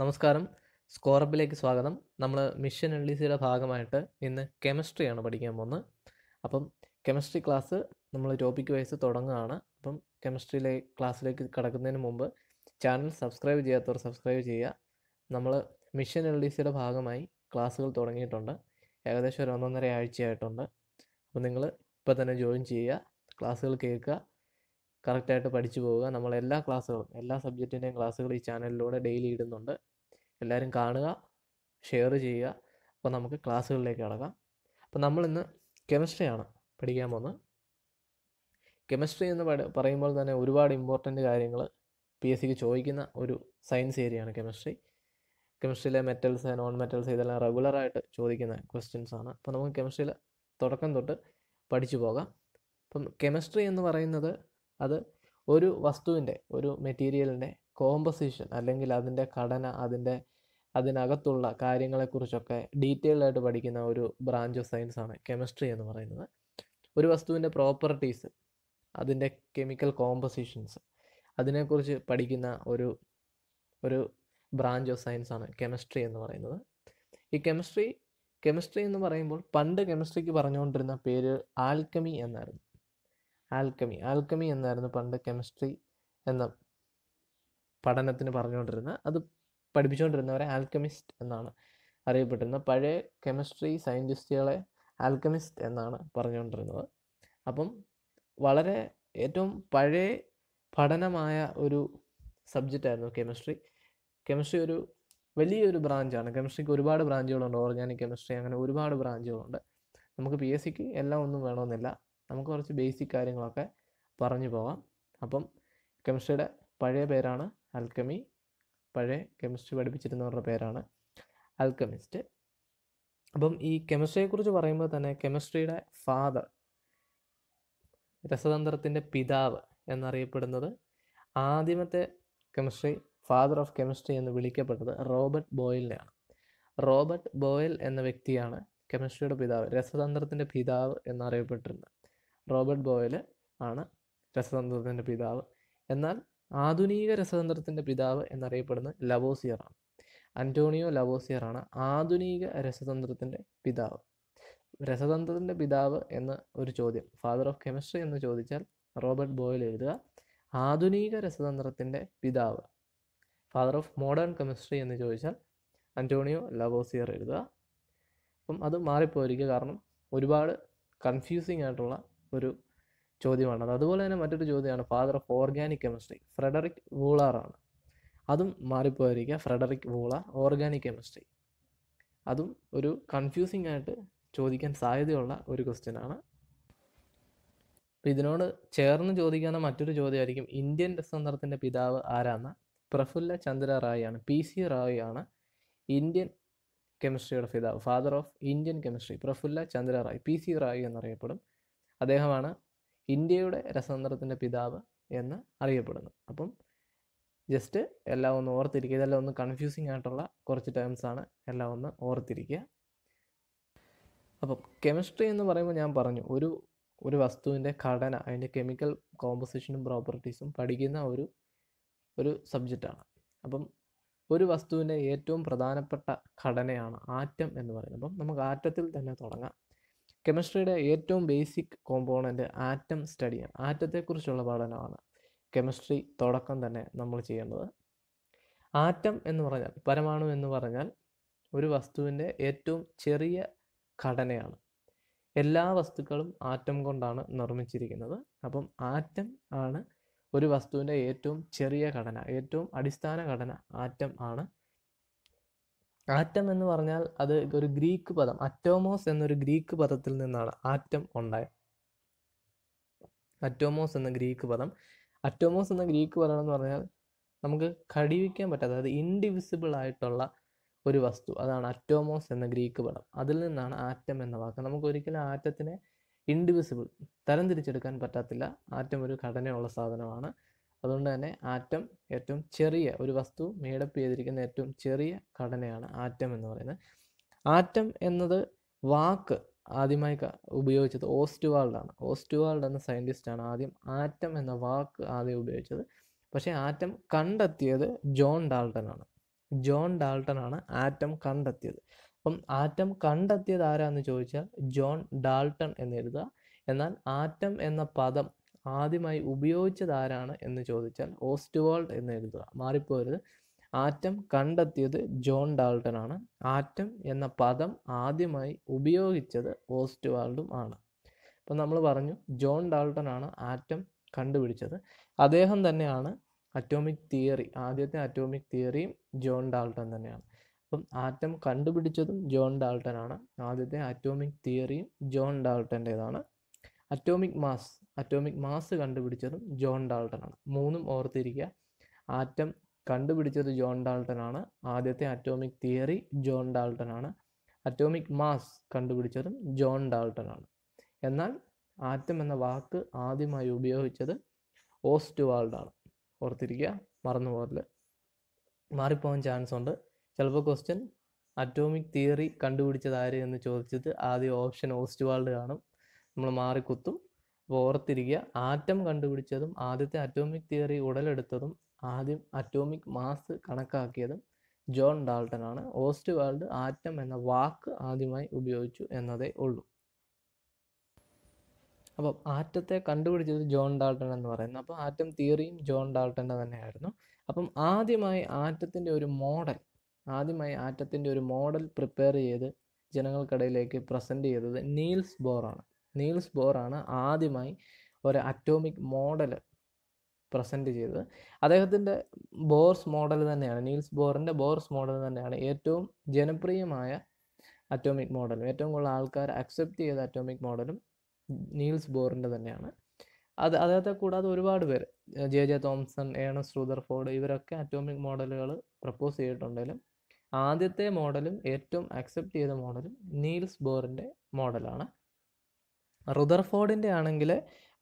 നമസ്കാരം സ്കോറബിലേക്ക് സ്വാഗതം നമ്മൾ മിഷൻ എൽ ഡി സിയുടെ ഭാഗമായിട്ട് ഇന്ന് കെമിസ്ട്രിയാണ് പഠിക്കാൻ പോകുന്നത് അപ്പം കെമിസ്ട്രി ക്ലാസ് നമ്മൾ ടോപ്പിക് വൈസ് തുടങ്ങുകയാണ് അപ്പം കെമിസ്ട്രിയിലെ ക്ലാസ്സിലേക്ക് കടക്കുന്നതിന് മുമ്പ് ചാനൽ സബ്സ്ക്രൈബ് ചെയ്യാത്തവർ സബ്സ്ക്രൈബ് ചെയ്യുക നമ്മൾ മിഷൻ എൽ ഡി സിയുടെ ഭാഗമായി ക്ലാസ്സുകൾ തുടങ്ങിയിട്ടുണ്ട് ഏകദേശം ഒരു ഒന്നൊന്നര ആഴ്ചയായിട്ടുണ്ട് അപ്പോൾ നിങ്ങൾ ഇപ്പോൾ തന്നെ ജോയിൻ ചെയ്യുക ക്ലാസ്സുകൾ കേൾക്കുക കറക്റ്റായിട്ട് പഠിച്ചു പോവുക നമ്മളെല്ലാ ക്ലാസ്സുകളും എല്ലാ സബ്ജക്റ്റിൻ്റെയും ക്ലാസ്സുകൾ ഈ ചാനലിലൂടെ ഡെയിലി ഇടുന്നുണ്ട് എല്ലാവരും കാണുക ഷെയർ ചെയ്യുക അപ്പോൾ നമുക്ക് ക്ലാസ്സുകളിലേക്ക് കിടക്കാം അപ്പോൾ നമ്മളിന്ന് കെമിസ്ട്രിയാണ് പഠിക്കാൻ പോകുന്നത് കെമിസ്ട്രി എന്ന് പറയുമ്പോൾ തന്നെ ഒരുപാട് ഇമ്പോർട്ടൻ്റ് കാര്യങ്ങൾ പി എസ് സിക്ക് ചോദിക്കുന്ന ഒരു സയൻസ് ഏരിയയാണ് കെമിസ്ട്രി കെമിസ്ട്രിയിലെ മെറ്റൽസ് നോൺ മെറ്റൽസ് ഇതെല്ലാം റെഗുലറായിട്ട് ചോദിക്കുന്ന ക്വസ്റ്റ്യൻസ് ആണ് അപ്പോൾ നമുക്ക് കെമിസ്ട്രിയിൽ തുടക്കം തൊട്ട് പഠിച്ചു പോകാം അപ്പം കെമിസ്ട്രി എന്ന് പറയുന്നത് അത് ഒരു വസ്തുവിൻ്റെ ഒരു മെറ്റീരിയലിൻ്റെ കോമ്പസിഷൻ അല്ലെങ്കിൽ അതിൻ്റെ ഘടന അതിൻ്റെ അതിനകത്തുള്ള കാര്യങ്ങളെക്കുറിച്ചൊക്കെ ഡീറ്റെയിൽഡ് ആയിട്ട് പഠിക്കുന്ന ഒരു ബ്രാഞ്ച് ഓഫ് സയൻസ് ആണ് കെമിസ്ട്രി എന്ന് പറയുന്നത് ഒരു വസ്തുവിൻ്റെ പ്രോപ്പർട്ടീസ് അതിൻ്റെ കെമിക്കൽ കോമ്പസിഷൻസ് അതിനെക്കുറിച്ച് പഠിക്കുന്ന ഒരു ഒരു ബ്രാഞ്ച് ഓഫ് സയൻസ് ആണ് കെമിസ്ട്രി എന്ന് പറയുന്നത് ഈ കെമിസ്ട്രി കെമിസ്ട്രി എന്ന് പറയുമ്പോൾ പണ്ട് കെമിസ്ട്രിക്ക് പറഞ്ഞുകൊണ്ടിരുന്ന പേര് ആൽക്കമി എന്നായിരുന്നു ആൽക്കമി ആൽക്കമി എന്നായിരുന്നു പണ്ട് കെമിസ്ട്രി എന്ന പഠനത്തിന് പറഞ്ഞുകൊണ്ടിരുന്ന അത് പഠിപ്പിച്ചുകൊണ്ടിരുന്നവരെ ആൽക്കമിസ്റ്റ് എന്നാണ് അറിയപ്പെട്ടിരുന്നത് പഴയ കെമിസ്ട്രി സയൻറ്റിസ്റ്റുകളെ ആൽക്കമിസ്റ്റ് എന്നാണ് പറഞ്ഞുകൊണ്ടിരുന്നത് അപ്പം വളരെ ഏറ്റവും പഴയ പഠനമായ ഒരു സബ്ജക്റ്റായിരുന്നു കെമിസ്ട്രി കെമിസ്ട്രി ഒരു വലിയൊരു ബ്രാഞ്ചാണ് കെമിസ്ട്രിക്ക് ഒരുപാട് ബ്രാഞ്ചുകളുണ്ട് ഓർഗാനിക് കെമിസ്ട്രി അങ്ങനെ ഒരുപാട് ബ്രാഞ്ചുകളുണ്ട് നമുക്ക് പി എസ് സിക്ക് എല്ലാം ഒന്നും വേണമെന്നില്ല നമുക്ക് കുറച്ച് ബേസിക് കാര്യങ്ങളൊക്കെ പറഞ്ഞു പോകാം അപ്പം കെമിസ്ട്രിയുടെ പഴയ പേരാണ് അൽക്കമി പഴയ കെമിസ്ട്രി പഠിപ്പിച്ചിരുന്നവരുടെ പേരാണ് അൽക്കമിസ്റ്റ് അപ്പം ഈ കെമിസ്ട്രിയെക്കുറിച്ച് പറയുമ്പോൾ തന്നെ കെമിസ്ട്രിയുടെ ഫാദർ രസതന്ത്രത്തിൻ്റെ പിതാവ് എന്നറിയപ്പെടുന്നത് ആദ്യമത്തെ കെമിസ്ട്രി ഫാദർ ഓഫ് കെമിസ്ട്രി എന്ന് വിളിക്കപ്പെട്ടത് റോബർട്ട് ബോയിലിനെയാണ് റോബർട്ട് ബോയിൽ എന്ന വ്യക്തിയാണ് കെമിസ്ട്രിയുടെ പിതാവ് രസതന്ത്രത്തിൻ്റെ പിതാവ് എന്നറിയപ്പെട്ടിരുന്നത് റോബർട്ട് ബോയിൽ ആണ് രസതന്ത്രത്തിൻ്റെ പിതാവ് എന്നാൽ ആധുനിക രസതന്ത്രത്തിൻ്റെ പിതാവ് എന്നറിയപ്പെടുന്നത് ലവോസിയറാണ് അന്റോണിയോ ലവോസിയറാണ് ആധുനിക രസതന്ത്രത്തിൻ്റെ പിതാവ് രസതന്ത്രത്തിൻ്റെ പിതാവ് എന്ന ഒരു ചോദ്യം ഫാദർ ഓഫ് കെമിസ്ട്രി എന്ന് ചോദിച്ചാൽ റോബർട്ട് ബോയിൽ എഴുതുക ആധുനിക രസതന്ത്രത്തിൻ്റെ പിതാവ് ഫാദർ ഓഫ് മോഡേൺ കെമിസ്ട്രി എന്ന് ചോദിച്ചാൽ അന്റോണിയോ ലവോസിയർ എഴുതുക അപ്പം അത് മാറിപ്പോയിരിക്കുക കാരണം ഒരുപാട് കൺഫ്യൂസിങ് ആയിട്ടുള്ള ഒരു ചോദ്യമാണ് അതുപോലെ തന്നെ മറ്റൊരു ചോദ്യമാണ് father of organic chemistry Frederick വൂളാറാണ് അതും മാറിപ്പോയിരിക്കുക ഫ്രെഡറിക് വൂളാർ ഓർഗാനിക് കെമിസ്ട്രി അതും ഒരു കൺഫ്യൂസിംഗ് ആയിട്ട് ചോദിക്കാൻ സാധ്യതയുള്ള ഒരു ആണ് അപ്പം ഇതിനോട് ചേർന്ന് ചോദിക്കാവുന്ന മറ്റൊരു ചോദ്യമായിരിക്കും ഇന്ത്യൻ രസതന്ത്രത്തിൻ്റെ പിതാവ് ആരാന്ന പ്രഫുല്ല ചന്ദ്ര റായ് ആണ് പി സി റായ് ആണ് ഇന്ത്യൻ കെമിസ്ട്രിയുടെ പിതാവ് father of Indian chemistry Prafulla Chandra Ray P C Ray എന്നറിയപ്പെടും അദ്ദേഹമാണ് ഇന്ത്യയുടെ രസതന്ത്രത്തിൻ്റെ പിതാവ് എന്ന് അറിയപ്പെടുന്നു അപ്പം ജസ്റ്റ് എല്ലാം ഒന്ന് ഓർത്തിരിക്കുക ഇതെല്ലാം ഒന്ന് കൺഫ്യൂസിങ് ആയിട്ടുള്ള കുറച്ച് ടേംസാണ് ആണ് എല്ലാം ഒന്ന് ഓർത്തിരിക്കുക അപ്പം കെമിസ്ട്രി എന്ന് പറയുമ്പോൾ ഞാൻ പറഞ്ഞു ഒരു ഒരു വസ്തുവിൻ്റെ ഘടന അതിൻ്റെ കെമിക്കൽ കോമ്പസിഷനും പ്രോപ്പർട്ടീസും പഠിക്കുന്ന ഒരു ഒരു സബ്ജക്റ്റാണ് അപ്പം ഒരു വസ്തുവിൻ്റെ ഏറ്റവും പ്രധാനപ്പെട്ട ഘടനയാണ് ആറ്റം എന്ന് പറയുന്നത് അപ്പം നമുക്ക് ആറ്റത്തിൽ തന്നെ തുടങ്ങാം കെമിസ്ട്രിയുടെ ഏറ്റവും ബേസിക് കോമ്പോണൻ്റ് ആറ്റം സ്റ്റഡിയാണ് ആറ്റത്തെക്കുറിച്ചുള്ള പഠനമാണ് കെമിസ്ട്രി തുടക്കം തന്നെ നമ്മൾ ചെയ്യുന്നത് ആറ്റം എന്ന് പറഞ്ഞാൽ പരമാണു എന്ന് പറഞ്ഞാൽ ഒരു വസ്തുവിൻ്റെ ഏറ്റവും ചെറിയ ഘടനയാണ് എല്ലാ വസ്തുക്കളും ആറ്റം കൊണ്ടാണ് നിർമ്മിച്ചിരിക്കുന്നത് അപ്പം ആറ്റം ആണ് ഒരു വസ്തുവിൻ്റെ ഏറ്റവും ചെറിയ ഘടന ഏറ്റവും അടിസ്ഥാന ഘടന ആറ്റം ആണ് ആറ്റം എന്ന് പറഞ്ഞാൽ അത് ഒരു ഗ്രീക്ക് പദം അറ്റോമോസ് എന്നൊരു ഗ്രീക്ക് പദത്തിൽ നിന്നാണ് ആറ്റം ഉണ്ടായത് അറ്റോമോസ് എന്ന ഗ്രീക്ക് പദം അറ്റോമോസ് എന്ന ഗ്രീക്ക് പദം എന്ന് പറഞ്ഞാൽ നമുക്ക് കടിവിക്കാൻ പറ്റാത്ത അതായത് ഇൻഡിവിസിബിൾ ആയിട്ടുള്ള ഒരു വസ്തു അതാണ് അറ്റോമോസ് എന്ന ഗ്രീക്ക് പദം അതിൽ നിന്നാണ് ആറ്റം എന്ന വാക്ക് നമുക്ക് ഒരിക്കലും ആറ്റത്തിനെ ഇൻഡിവിസിബിൾ തരംതിരിച്ചെടുക്കാൻ പറ്റത്തില്ല ആറ്റം ഒരു ഘടനയുള്ള സാധനമാണ് അതുകൊണ്ട് തന്നെ ആറ്റം ഏറ്റവും ചെറിയ ഒരു വസ്തു മേടപ്പ് ചെയ്തിരിക്കുന്ന ഏറ്റവും ചെറിയ ഘടനയാണ് ആറ്റം എന്ന് പറയുന്നത് ആറ്റം എന്നത് വാക്ക് ആദ്യമായി ഉപയോഗിച്ചത് ഓസ്റ്റുവാൾഡാണ് ഓസ്റ്റുവാൾഡ് എന്ന സയൻറ്റിസ്റ്റാണ് ആദ്യം ആറ്റം എന്ന വാക്ക് ആദ്യം ഉപയോഗിച്ചത് പക്ഷേ ആറ്റം കണ്ടെത്തിയത് ജോൺ ഡാൾട്ടൺ ആണ് ജോൺ ഡാൾട്ടൺ ആണ് ആറ്റം കണ്ടെത്തിയത് അപ്പം ആറ്റം കണ്ടെത്തിയത് ആരാന്ന് ചോദിച്ചാൽ ജോൺ ഡാൾട്ടൺ എന്ന് എഴുതുക എന്നാൽ ആറ്റം എന്ന പദം ആദ്യമായി ഉപയോഗിച്ചതാരാണ് എന്ന് ചോദിച്ചാൽ ഓസ്റ്റുവാൾഡ് എന്ന് എഴുതുക മാറിപ്പോരുത് ആറ്റം കണ്ടെത്തിയത് ജോൺ ഡാൾട്ടൺ ആണ് ആറ്റം എന്ന പദം ആദ്യമായി ഉപയോഗിച്ചത് ഓസ്റ്റുവാൾഡും ആണ് അപ്പം നമ്മൾ പറഞ്ഞു ജോൺ ഡാൾട്ടൺ ആണ് ആറ്റം കണ്ടുപിടിച്ചത് അദ്ദേഹം തന്നെയാണ് അറ്റോമിക് തിയറി ആദ്യത്തെ അറ്റോമിക് തിയറിയും ജോൺ ഡാൾട്ടൺ തന്നെയാണ് അപ്പം ആറ്റം കണ്ടുപിടിച്ചതും ജോൺ ഡാൾട്ടൺ ആണ് ആദ്യത്തെ അറ്റോമിക് തിയറിയും ജോൺ ഡാൾട്ടൻ്റേതാണ് അറ്റോമിക് മാസ് അറ്റോമിക് മാസ് കണ്ടുപിടിച്ചതും ജോൺ ഡാൾട്ടൺ ആണ് മൂന്നും ഓർത്തിരിക്കുക ആറ്റം കണ്ടുപിടിച്ചത് ജോൺ ഡാൾട്ടൺ ആണ് ആദ്യത്തെ അറ്റോമിക് തിയറി ജോൺ ഡാൾട്ടൺ ആണ് അറ്റോമിക് മാസ് കണ്ടുപിടിച്ചതും ജോൺ ഡാൾട്ടൺ ആണ് എന്നാൽ ആറ്റം എന്ന വാക്ക് ആദ്യമായി ഉപയോഗിച്ചത് ഓസ്റ്റുവാൾഡാണ് ഓർത്തിരിക്കുക മറന്നു പോകല് മാറിപ്പോകാൻ ചാൻസ് ഉണ്ട് ചിലപ്പോൾ ക്വസ്റ്റ്യൻ അറ്റോമിക് തിയറി കണ്ടുപിടിച്ചത് ആര് എന്ന് ചോദിച്ചത് ആദ്യം ഓപ്ഷൻ ഓസ്റ്റുവാൾഡ് കാണും നമ്മൾ മാറിക്കുത്തും അപ്പോൾ ഓർത്തിരിക്കുക ആറ്റം കണ്ടുപിടിച്ചതും ആദ്യത്തെ അറ്റോമിക് തിയറി ഉടലെടുത്തതും ആദ്യം അറ്റോമിക് മാസ് കണക്കാക്കിയതും ജോൺ ഡാൾട്ടൺ ആണ് ഓസ്റ്റ് വേൾഡ് ആറ്റം എന്ന വാക്ക് ആദ്യമായി ഉപയോഗിച്ചു എന്നതേ ഉള്ളൂ അപ്പം ആറ്റത്തെ കണ്ടുപിടിച്ചത് ജോൺ ഡാൾട്ടൺ എന്ന് പറയുന്നത് അപ്പോൾ ആറ്റം തിയറിയും ജോൺ ഡാൾട്ടൻ്റെ തന്നെയായിരുന്നു അപ്പം ആദ്യമായി ആറ്റത്തിൻ്റെ ഒരു മോഡൽ ആദ്യമായി ആറ്റത്തിൻ്റെ ഒരു മോഡൽ പ്രിപ്പയർ ചെയ്ത് ജനങ്ങൾക്കിടയിലേക്ക് പ്രസൻറ്റ് ചെയ്തത് നീൽസ് ബോറാണ് നീൽസ് ബോറാണ് ആദ്യമായി ഒരു അറ്റോമിക് മോഡൽ പ്രസൻറ്റ് ചെയ്തത് അദ്ദേഹത്തിൻ്റെ ബോർസ് മോഡൽ തന്നെയാണ് നീൽസ് ബോറിൻ്റെ ബോർസ് മോഡൽ തന്നെയാണ് ഏറ്റവും ജനപ്രിയമായ അറ്റോമിക് മോഡലും ഏറ്റവും കൂടുതൽ ആൾക്കാർ അക്സെപ്റ്റ് ചെയ്ത അറ്റോമിക് മോഡലും നീൽസ് ബോറിൻ്റെ തന്നെയാണ് അത് അദ്ദേഹത്തെ കൂടാതെ ഒരുപാട് പേര് ജെ ജെ തോംസൺ ഏണ റൂദർഫോർഡ് ഇവരൊക്കെ അറ്റോമിക് മോഡലുകൾ പ്രപ്പോസ് ചെയ്തിട്ടുണ്ടെങ്കിലും ആദ്യത്തെ മോഡലും ഏറ്റവും അക്സെപ്റ്റ് ചെയ്ത മോഡലും നീൽസ് ബോറിൻ്റെ മോഡലാണ് റുദർഫോർഡിൻ്റെ ആണെങ്കിൽ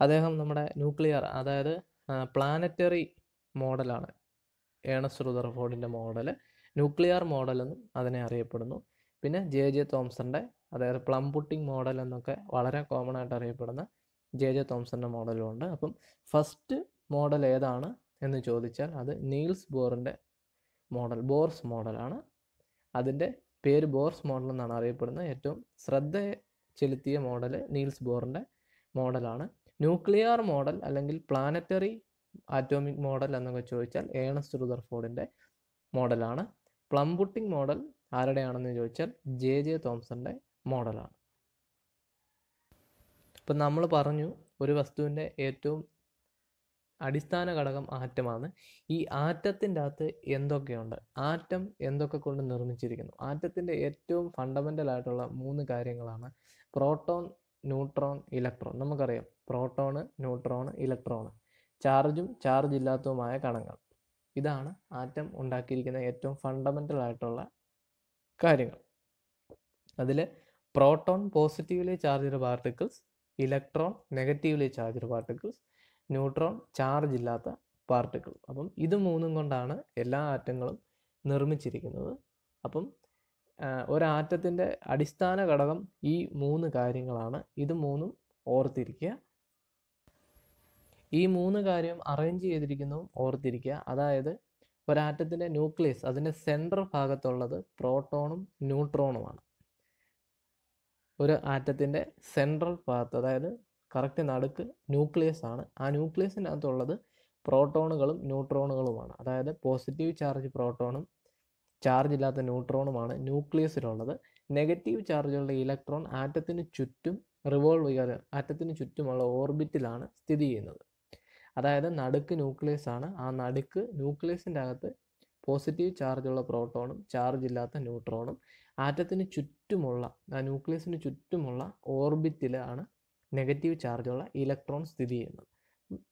അദ്ദേഹം നമ്മുടെ ന്യൂക്ലിയർ അതായത് പ്ലാനറ്ററി മോഡലാണ് ഏണസ് റുദർഫോർഡിൻ്റെ മോഡൽ ന്യൂക്ലിയർ മോഡൽ എന്നും അതിനെ അറിയപ്പെടുന്നു പിന്നെ ജെ ജെ തോംസൻ്റെ അതായത് പ്ലം പുട്ടിങ് മോഡൽ എന്നൊക്കെ വളരെ കോമൺ ആയിട്ട് അറിയപ്പെടുന്ന ജെ ജെ തോംസൻ്റെ മോഡലും ഉണ്ട് അപ്പം ഫസ്റ്റ് മോഡൽ ഏതാണ് എന്ന് ചോദിച്ചാൽ അത് നീൽസ് ബോറിൻ്റെ മോഡൽ ബോർസ് മോഡലാണ് അതിൻ്റെ പേര് ബോർസ് മോഡൽ എന്നാണ് അറിയപ്പെടുന്നത് ഏറ്റവും ശ്രദ്ധ ചെലുത്തിയ മോഡൽ നീൽസ് ബോറിൻ്റെ മോഡലാണ് ന്യൂക്ലിയർ മോഡൽ അല്ലെങ്കിൽ പ്ലാനറ്ററി ആറ്റോമിക് മോഡൽ എന്നൊക്കെ ചോദിച്ചാൽ ഏണസ്റ്റ് റുദർഫോർഡിൻ്റെ മോഡലാണ് പ്ലംബുട്ടിംഗ് മോഡൽ ആരുടെയാണെന്ന് ചോദിച്ചാൽ ജെ ജെ തോംസന്റെ മോഡലാണ് ഇപ്പം നമ്മൾ പറഞ്ഞു ഒരു വസ്തുവിൻ്റെ ഏറ്റവും അടിസ്ഥാന ഘടകം ആറ്റമാണ് ഈ ആറ്റത്തിൻ്റെ അകത്ത് എന്തൊക്കെയുണ്ട് ആറ്റം എന്തൊക്കെ കൊണ്ട് നിർമ്മിച്ചിരിക്കുന്നു ആറ്റത്തിൻ്റെ ഏറ്റവും ഫണ്ടമെൻ്റൽ ആയിട്ടുള്ള മൂന്ന് കാര്യങ്ങളാണ് പ്രോട്ടോൺ ന്യൂട്രോൺ ഇലക്ട്രോൺ നമുക്കറിയാം പ്രോട്ടോണ് ന്യൂട്രോണ് ഇലക്ട്രോണ് ചാർജും ചാർജ് ഇല്ലാത്തതുമായ കണങ്ങൾ ഇതാണ് ആറ്റം ഉണ്ടാക്കിയിരിക്കുന്ന ഏറ്റവും ഫണ്ടമെൻ്റൽ ആയിട്ടുള്ള കാര്യങ്ങൾ അതിൽ proton positively charged particles electron negatively charged particles neutron charge ഇല്ലാത്ത പാർട്ടിക്കിൾ അപ്പം ഇത് മൂന്നും കൊണ്ടാണ് എല്ലാ ആറ്റങ്ങളും നിർമ്മിച്ചിരിക്കുന്നത് അപ്പം ഒരാറ്റത്തിൻ്റെ അടിസ്ഥാന ഘടകം ഈ മൂന്ന് കാര്യങ്ങളാണ് ഇത് മൂന്നും ഓർത്തിരിക്കുക ഈ മൂന്ന് കാര്യം അറേഞ്ച് ചെയ്തിരിക്കുന്നതും ഓർത്തിരിക്കുക അതായത് ഒരാറ്റത്തിൻ്റെ ന്യൂക്ലിയസ് അതിൻ്റെ സെൻട്രൽ ഭാഗത്തുള്ളത് പ്രോട്ടോണും ന്യൂട്രോണുമാണ് ഒരു ആറ്റത്തിൻ്റെ സെൻട്രൽ ഭാഗത്ത് അതായത് കറക്റ്റ് നടുക്ക് ന്യൂക്ലിയസ് ആണ് ആ ന്യൂക്ലിയസിനകത്തുള്ളത് പ്രോട്ടോണുകളും ന്യൂട്രോണുകളുമാണ് അതായത് പോസിറ്റീവ് ചാർജ് പ്രോട്ടോണും ചാർജ് ഇല്ലാത്ത ന്യൂട്രോണുമാണ് ന്യൂക്ലിയസിലുള്ളത് നെഗറ്റീവ് ചാർജുള്ള ഇലക്ട്രോൺ ആറ്റത്തിന് ചുറ്റും റിവോൾവ് ചെയ്യാതെ ആറ്റത്തിന് ചുറ്റുമുള്ള ഓർബിറ്റിലാണ് സ്ഥിതി ചെയ്യുന്നത് അതായത് നടുക്ക് ന്യൂക്ലിയസ് ആണ് ആ നടുക്ക് ന്യൂക്ലിയസിൻ്റെ അകത്ത് പോസിറ്റീവ് ചാർജുള്ള പ്രോട്ടോണും ചാർജ് ഇല്ലാത്ത ന്യൂട്രോണും ആറ്റത്തിന് ചുറ്റുമുള്ള ആ ന്യൂക്ലിയസിന് ചുറ്റുമുള്ള ഓർബിറ്റിലാണ് നെഗറ്റീവ് ചാർജുള്ള ഇലക്ട്രോൺ സ്ഥിതി ചെയ്യുന്നത്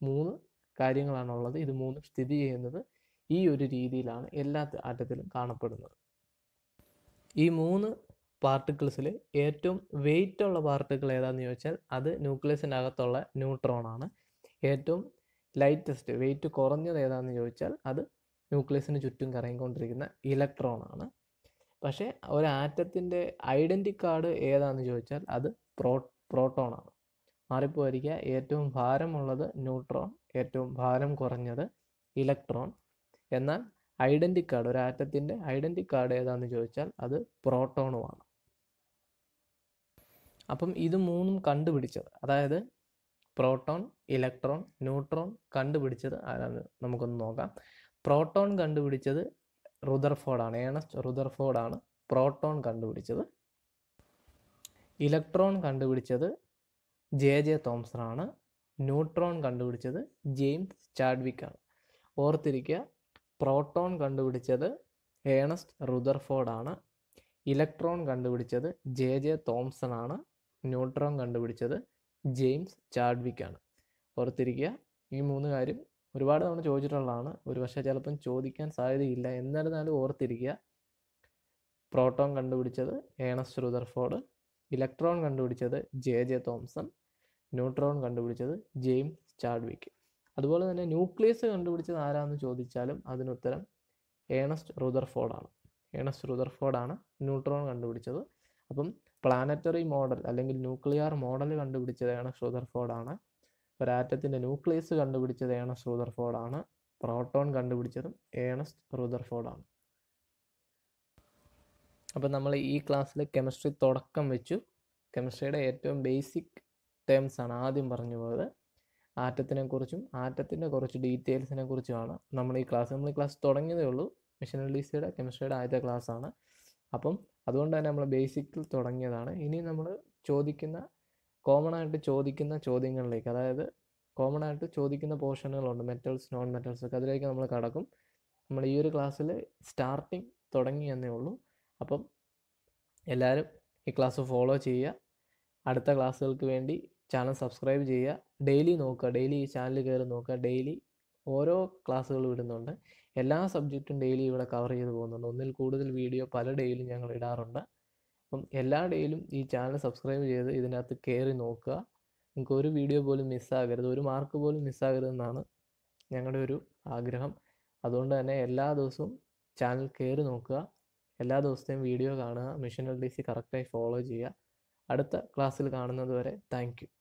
മൂന്ന് കാര്യങ്ങളാണുള്ളത് ഇത് മൂന്നും സ്ഥിതി ചെയ്യുന്നത് ഈ ഒരു രീതിയിലാണ് എല്ലാ ആറ്റത്തിലും കാണപ്പെടുന്നത് ഈ മൂന്ന് പാർട്ടിക്കിൾസിൽ ഏറ്റവും വെയിറ്റ് ഉള്ള പാർട്ടിക്കിൾ ഏതാണെന്ന് ചോദിച്ചാൽ അത് ന്യൂക്ലിയസിൻ്റെ അകത്തുള്ള ന്യൂട്രോൺ ആണ് ഏറ്റവും ലൈറ്റസ്റ്റ് വെയിറ്റ് കുറഞ്ഞത് ഏതാണെന്ന് ചോദിച്ചാൽ അത് ന്യൂക്ലിയസിന് ചുറ്റും കറങ്ങിക്കൊണ്ടിരിക്കുന്ന ഇലക്ട്രോൺ ആണ് പക്ഷേ ഒരു ആറ്റത്തിൻ്റെ ഐഡൻറ്റി കാർഡ് ഏതാണെന്ന് ചോദിച്ചാൽ അത് പ്രോ പ്രോട്ടോൺ ആണ് മാറിപ്പോയിരിക്കുക ഏറ്റവും ഭാരമുള്ളത് ന്യൂട്രോൺ ഏറ്റവും ഭാരം കുറഞ്ഞത് ഇലക്ട്രോൺ എന്നാൽ ഐഡൻറ്റി കാർഡ് ഒരു ആറ്റത്തിൻ്റെ ഐഡൻറ്റി കാർഡ് ഏതാണെന്ന് ചോദിച്ചാൽ അത് പ്രോട്ടോണുമാണ് അപ്പം ഇത് മൂന്നും കണ്ടുപിടിച്ചത് അതായത് പ്രോട്ടോൺ ഇലക്ട്രോൺ ന്യൂട്രോൺ കണ്ടുപിടിച്ചത് ആരാന്ന് നമുക്കൊന്ന് നോക്കാം പ്രോട്ടോൺ കണ്ടുപിടിച്ചത് റുദർഫോർഡാണ് ഏണസ്റ്റ് റുദർഫോർഡാണ് പ്രോട്ടോൺ കണ്ടുപിടിച്ചത് ഇലക്ട്രോൺ കണ്ടുപിടിച്ചത് ജെ ജെ തോംസൺ ആണ് ന്യൂട്രോൺ കണ്ടുപിടിച്ചത് ജെയിംസ് ചാഡ്വിക്കാണ് ഓർത്തിരിക്കുക പ്രോട്ടോൺ കണ്ടുപിടിച്ചത് ഏണസ്റ്റ് റുദർഫോർഡ് ആണ് ഇലക്ട്രോൺ കണ്ടുപിടിച്ചത് ജെ ജെ തോംസൺ ആണ് ന്യൂട്രോൺ കണ്ടുപിടിച്ചത് ജെയിംസ് ചാഡ്വിക് ആണ് ഓർത്തിരിക്കുക ഈ മൂന്ന് കാര്യം ഒരുപാട് തവണ ചോദിച്ചിട്ടുള്ളതാണ് പക്ഷേ ചിലപ്പം ചോദിക്കാൻ സാധ്യതയില്ല എന്നിരുന്നാലും ഓർത്തിരിക്കുക പ്രോട്ടോൺ കണ്ടുപിടിച്ചത് ഏണസ് റുദർഫോർഡ് ഇലക്ട്രോൺ കണ്ടുപിടിച്ചത് ജെ ജെ തോംസൺ ന്യൂട്രോൺ കണ്ടുപിടിച്ചത് ജെയിംസ് ചാഡ്വിക്ക് അതുപോലെ തന്നെ ന്യൂക്ലിയസ് കണ്ടുപിടിച്ചത് ആരാന്ന് ചോദിച്ചാലും അതിനുത്തരം ഏണസ്റ്റ് റുദർഫോർഡാണ് ഏണസ്റ്റ് റുദർഫോർഡാണ് ന്യൂട്രോൺ കണ്ടുപിടിച്ചത് അപ്പം പ്ലാനറ്ററി മോഡൽ അല്ലെങ്കിൽ ന്യൂക്ലിയർ മോഡൽ കണ്ടുപിടിച്ചത് ഏണസ്റ്റ് റുദർഫോർഡാണ് ഒരാറ്റത്തിൻ്റെ ന്യൂക്ലിയസ് കണ്ടുപിടിച്ചത് ഏണസ്റ്റ് റുദർഫോർഡാണ് പ്രോട്ടോൺ കണ്ടുപിടിച്ചതും ഏണസ്റ്റ് റുദർഫോർഡാണ് അപ്പം നമ്മൾ ഈ ക്ലാസ്സിൽ കെമിസ്ട്രി തുടക്കം വെച്ചു കെമിസ്ട്രിയുടെ ഏറ്റവും ബേസിക് ടേംസ് ആണ് ആദ്യം പറഞ്ഞു പോയത് ആറ്റത്തിനെ കുറിച്ചും ആറ്റത്തിൻ്റെ കുറച്ച് ഡീറ്റെയിൽസിനെ കുറിച്ചുമാണ് നമ്മൾ ഈ ക്ലാസ് നമ്മൾ ഈ ക്ലാസ് തുടങ്ങിയതേ ഉള്ളൂ മിഷനറീസിയുടെ കെമിസ്ട്രിയുടെ ആദ്യത്തെ ക്ലാസ്സാണ് അപ്പം അതുകൊണ്ട് തന്നെ നമ്മൾ ബേസിക്കിൽ തുടങ്ങിയതാണ് ഇനി നമ്മൾ ചോദിക്കുന്ന കോമൺ ആയിട്ട് ചോദിക്കുന്ന ചോദ്യങ്ങളിലേക്ക് അതായത് കോമൺ ആയിട്ട് ചോദിക്കുന്ന പോർഷനുകളുണ്ട് മെറ്റൽസ് നോൺ മെറ്റൽസ് ഒക്കെ അതിലേക്ക് നമ്മൾ കടക്കും നമ്മൾ ഈ ഒരു ക്ലാസ്സിൽ സ്റ്റാർട്ടിങ് തുടങ്ങി എന്നേ ഉള്ളൂ അപ്പം എല്ലാവരും ഈ ക്ലാസ് ഫോളോ ചെയ്യുക അടുത്ത ക്ലാസ്സുകൾക്ക് വേണ്ടി ചാനൽ സബ്സ്ക്രൈബ് ചെയ്യുക ഡെയിലി നോക്കുക ഡെയിലി ഈ ചാനൽ കയറി നോക്കുക ഡെയിലി ഓരോ ക്ലാസ്സുകൾ വിടുന്നുണ്ട് എല്ലാ സബ്ജക്റ്റും ഡെയിലി ഇവിടെ കവർ ചെയ്ത് പോകുന്നുണ്ട് ഒന്നിൽ കൂടുതൽ വീഡിയോ പല ഡെയിലും ഞങ്ങൾ ഇടാറുണ്ട് അപ്പം എല്ലാ ഡെയിലും ഈ ചാനൽ സബ്സ്ക്രൈബ് ചെയ്ത് ഇതിനകത്ത് കയറി നോക്കുക നിങ്ങൾക്ക് ഒരു വീഡിയോ പോലും മിസ്സാകരുത് ഒരു മാർക്ക് പോലും മിസ്സാകരുതെന്നാണ് ഞങ്ങളുടെ ഒരു ആഗ്രഹം അതുകൊണ്ട് തന്നെ എല്ലാ ദിവസവും ചാനൽ കയറി നോക്കുക എല്ലാ ദിവസത്തെയും വീഡിയോ കാണുക മിഷൻ എൽ ഡി സി കറക്റ്റായി ഫോളോ ചെയ്യുക അടുത്ത ക്ലാസ്സിൽ കാണുന്നത് വരെ യു